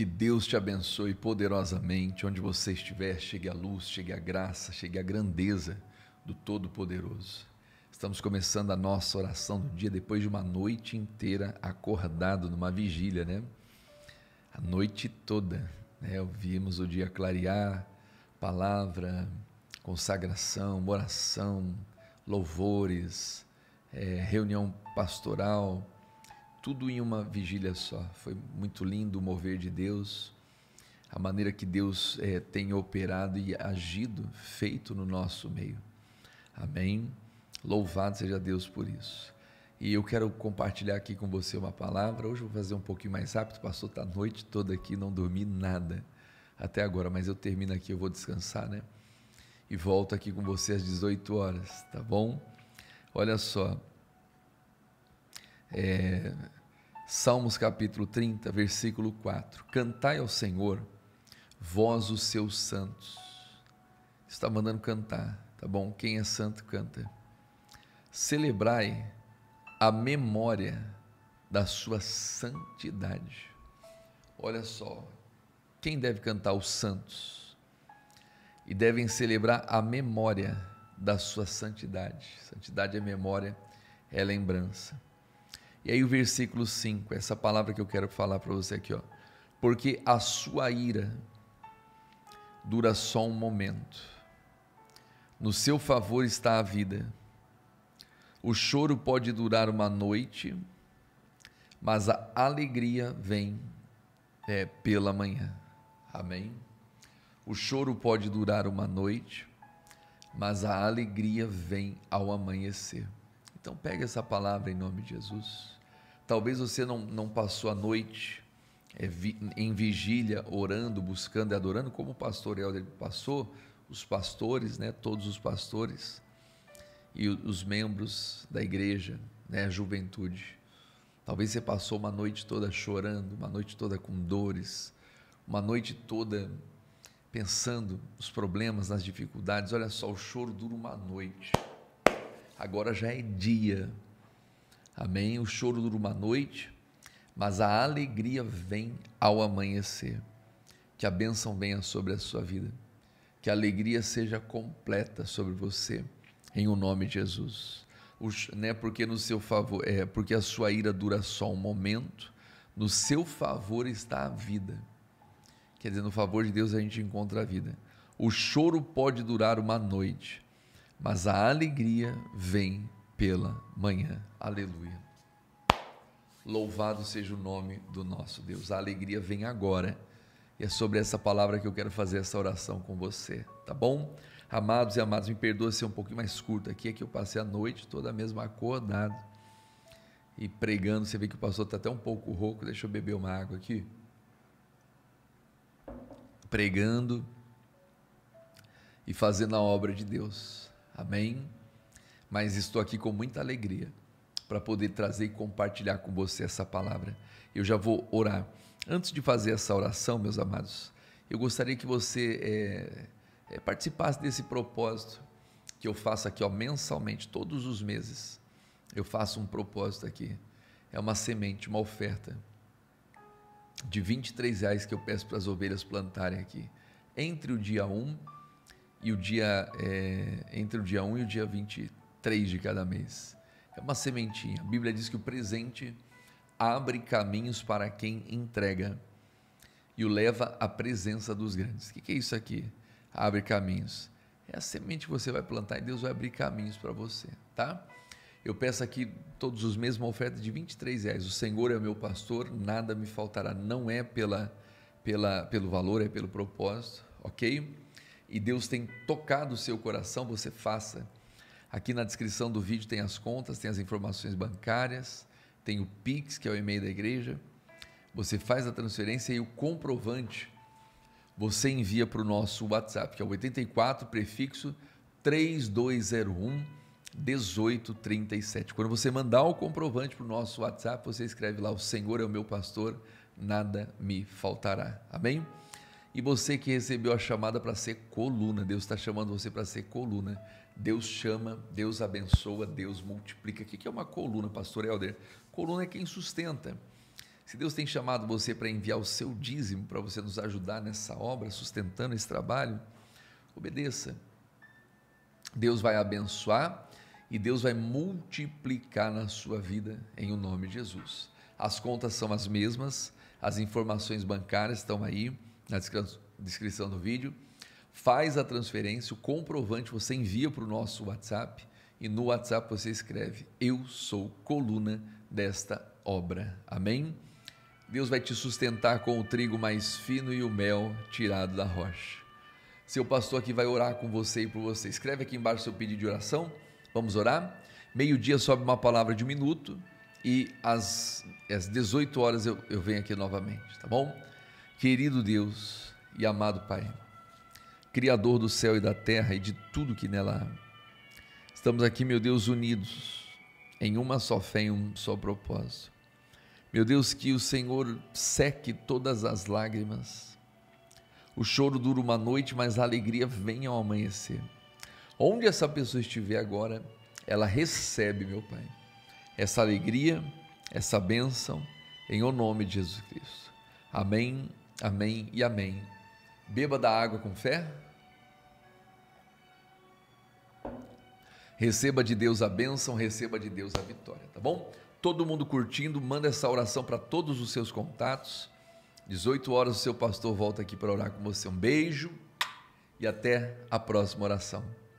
Que Deus te abençoe poderosamente, onde você estiver, chegue a luz, chegue a graça, chegue a grandeza do Todo-Poderoso. Estamos começando a nossa oração do dia depois de uma noite inteira acordado numa vigília, né? A noite toda, né? Ouvimos o dia clarear, palavra, consagração, oração, louvores, é, reunião pastoral, tudo em uma vigília só. Foi muito lindo o mover de Deus, a maneira que Deus é, tem operado e agido, feito no nosso meio. Amém? Louvado seja Deus por isso. E eu quero compartilhar aqui com você uma palavra. Hoje eu vou fazer um pouquinho mais rápido. Passou tá a noite toda aqui, não dormi nada até agora, mas eu termino aqui, eu vou descansar, né? E volto aqui com você às 18 horas, tá bom? Olha só, é, Salmos capítulo 30, versículo 4. Cantai ao Senhor, vós os seus santos. Está mandando cantar, tá bom? Quem é santo canta. Celebrai a memória da sua santidade. Olha só, quem deve cantar os santos? E devem celebrar a memória da sua santidade. Santidade é memória, é lembrança. E aí o versículo 5, essa palavra que eu quero falar para você aqui, ó. Porque a sua ira dura só um momento. No seu favor está a vida. O choro pode durar uma noite, mas a alegria vem é, pela manhã. Amém? O choro pode durar uma noite, mas a alegria vem ao amanhecer. Então pegue essa palavra em nome de Jesus. Talvez você não, não passou a noite é, vi, em vigília, orando, buscando e adorando, como o pastor Helder passou, os pastores, né, todos os pastores e os membros da igreja, né, a juventude. Talvez você passou uma noite toda chorando, uma noite toda com dores, uma noite toda pensando nos problemas, nas dificuldades. Olha só, o choro dura uma noite agora já é dia. Amém? O choro dura uma noite, mas a alegria vem ao amanhecer. Que a bênção venha sobre a sua vida. Que a alegria seja completa sobre você, em o um nome de Jesus. né, porque no seu favor, é, porque a sua ira dura só um momento, no seu favor está a vida. Quer dizer, no favor de Deus a gente encontra a vida. O choro pode durar uma noite, mas a alegria vem pela manhã. Aleluia. Louvado seja o nome do nosso Deus. A alegria vem agora. E é sobre essa palavra que eu quero fazer essa oração com você, tá bom? Amados e amados, me perdoa ser um pouquinho mais curto aqui, é que eu passei a noite toda mesmo acordado e pregando. Você vê que o pastor está até um pouco rouco, deixa eu beber uma água aqui. Pregando e fazendo a obra de Deus. Amém? Mas estou aqui com muita alegria para poder trazer e compartilhar com você essa palavra. Eu já vou orar. Antes de fazer essa oração, meus amados, eu gostaria que você é, é, participasse desse propósito que eu faço aqui ó, mensalmente, todos os meses. Eu faço um propósito aqui. É uma semente, uma oferta de 23 reais que eu peço para as ovelhas plantarem aqui. Entre o dia 1 e o dia é, entre o dia 1 e o dia 23 de cada mês. É uma sementinha. A Bíblia diz que o presente abre caminhos para quem entrega e o leva à presença dos grandes. O que é isso aqui? Abre caminhos. É a semente que você vai plantar e Deus vai abrir caminhos para você, tá? Eu peço aqui todos os meses uma oferta de 23 reais. O Senhor é meu pastor, nada me faltará. Não é pela, pela, pelo valor, é pelo propósito, ok? e Deus tem tocado o seu coração, você faça. Aqui na descrição do vídeo tem as contas, tem as informações bancárias, tem o Pix, que é o e-mail da igreja. Você faz a transferência e o comprovante você envia para o nosso WhatsApp, que é o 84 prefixo 3201 1837. Quando você mandar o comprovante para o nosso WhatsApp, você escreve lá: O Senhor é o meu pastor, nada me faltará. Amém? E você que recebeu a chamada para ser coluna, Deus está chamando você para ser coluna. Deus chama, Deus abençoa, Deus multiplica. O que é uma coluna, pastor Helder? Coluna é quem sustenta. Se Deus tem chamado você para enviar o seu dízimo, para você nos ajudar nessa obra, sustentando esse trabalho, obedeça. Deus vai abençoar e Deus vai multiplicar na sua vida, em o nome de Jesus. As contas são as mesmas, as informações bancárias estão aí na descrição do vídeo, faz a transferência, o comprovante você envia para o nosso WhatsApp e no WhatsApp você escreve: Eu sou coluna desta obra. Amém? Deus vai te sustentar com o trigo mais fino e o mel tirado da rocha. Seu pastor aqui vai orar com você e por você. Escreve aqui embaixo seu pedido de oração. Vamos orar? Meio-dia sobe uma palavra de um minuto e às, às 18 horas eu, eu venho aqui novamente, tá bom? Querido Deus e amado Pai, Criador do céu e da terra e de tudo que nela há, estamos aqui, meu Deus, unidos em uma só fé, em um só propósito. Meu Deus, que o Senhor seque todas as lágrimas. O choro dura uma noite, mas a alegria vem ao amanhecer. Onde essa pessoa estiver agora, ela recebe, meu Pai, essa alegria, essa bênção, em o nome de Jesus Cristo. Amém Amém e amém. Beba da água com fé. Receba de Deus a bênção, receba de Deus a vitória, tá bom? Todo mundo curtindo, manda essa oração para todos os seus contatos. 18 horas o seu pastor volta aqui para orar com você. Um beijo e até a próxima oração.